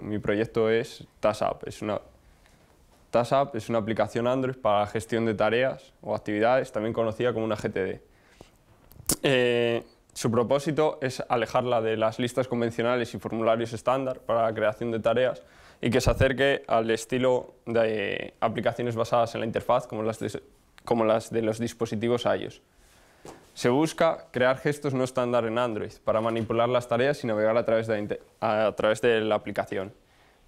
Mi proyecto es TaskUp. Es una, es una aplicación Android para gestión de tareas o actividades, también conocida como una GTD. Eh, su propósito es alejarla de las listas convencionales y formularios estándar para la creación de tareas y que se acerque al estilo de aplicaciones basadas en la interfaz como las de, como las de los dispositivos iOS. Se busca crear gestos no estándar en Android para manipular las tareas y navegar a través de, la aplicación.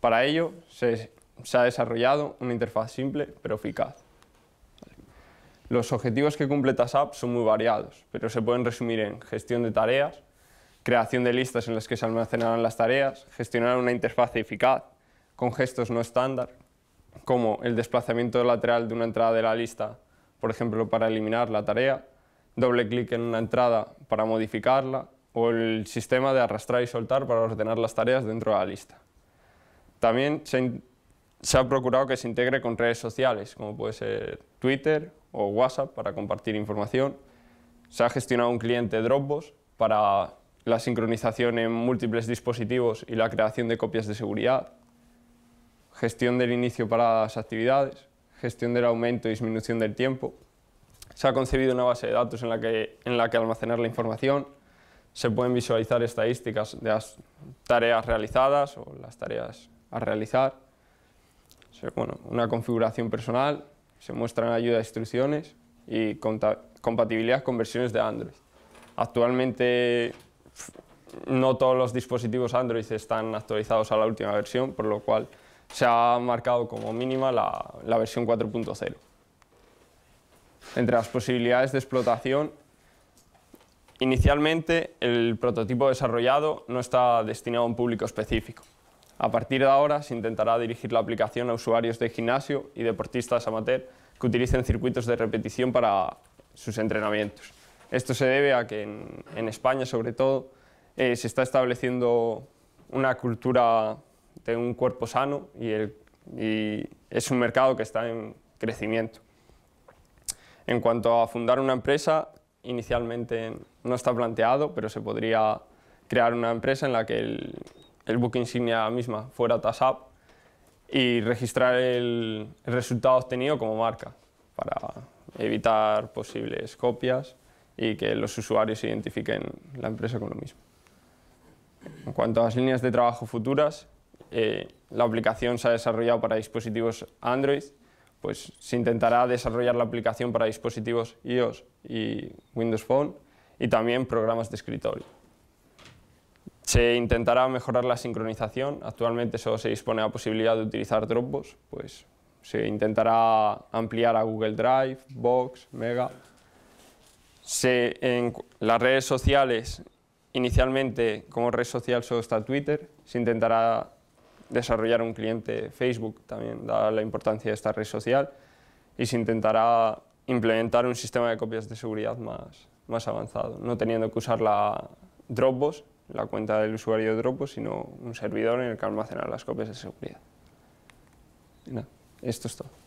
Para ello se, ha desarrollado una interfaz simple pero eficaz. Los objetivos que cumple app son muy variados, pero se pueden resumir en gestión de tareas, creación de listas en las que se almacenarán las tareas, gestionar una interfaz eficaz con gestos no estándar, como el desplazamiento lateral de una entrada de la lista, por ejemplo, para eliminar la tarea, doble clic en una entrada para modificarla o el sistema de arrastrar y soltar para ordenar las tareas dentro de la lista. También se, ha procurado que se integre con redes sociales, como puede ser Twitter o WhatsApp para compartir información. Se ha gestionado un cliente Dropbox para la sincronización en múltiples dispositivos y la creación de copias de seguridad, gestión del inicio para las actividades, gestión del aumento y disminución del tiempo, se ha concebido una base de datos en la que, en la que almacenar la información, se pueden visualizar estadísticas de las tareas realizadas o las tareas a realizar, bueno, una configuración personal, se muestran ayuda de instrucciones y compatibilidad con versiones de Android. Actualmente no todos los dispositivos Android están actualizados a la última versión, por lo cual se ha marcado como mínima la versión 4.0 entre las posibilidades de explotación. Inicialmente, el prototipo desarrollado no está destinado a un público específico. A partir de ahora, se intentará dirigir la aplicación a usuarios de gimnasio y deportistas amateur que utilicen circuitos de repetición para sus entrenamientos. Esto se debe a que en, España, sobre todo, eh, se está estableciendo una cultura de un cuerpo sano y es un mercado que está en crecimiento. En cuanto a fundar una empresa, inicialmente no está planteado, pero se podría crear una empresa en la que el, book insignia misma fuera TASAP y registrar el, resultado obtenido como marca para evitar posibles copias y que los usuarios identifiquen la empresa con lo mismo. En cuanto a las líneas de trabajo futuras, eh, la aplicación se ha desarrollado para dispositivos Android pues se intentará desarrollar la aplicación para dispositivos iOS y Windows Phone y también programas de escritorio. Se intentará mejorar la sincronización, actualmente solo se dispone la posibilidad de utilizar Dropbox, pues se intentará ampliar a Google Drive, Box, Mega. en las redes sociales, inicialmente como red social solo está Twitter, se intentará desarrollar un cliente Facebook también, da la importancia de esta red social y se intentará implementar un sistema de copias de seguridad más, más avanzado, no teniendo que usar la Dropbox, la cuenta del usuario de Dropbox, sino un servidor en el que almacenar las copias de seguridad. Y nada, esto es todo.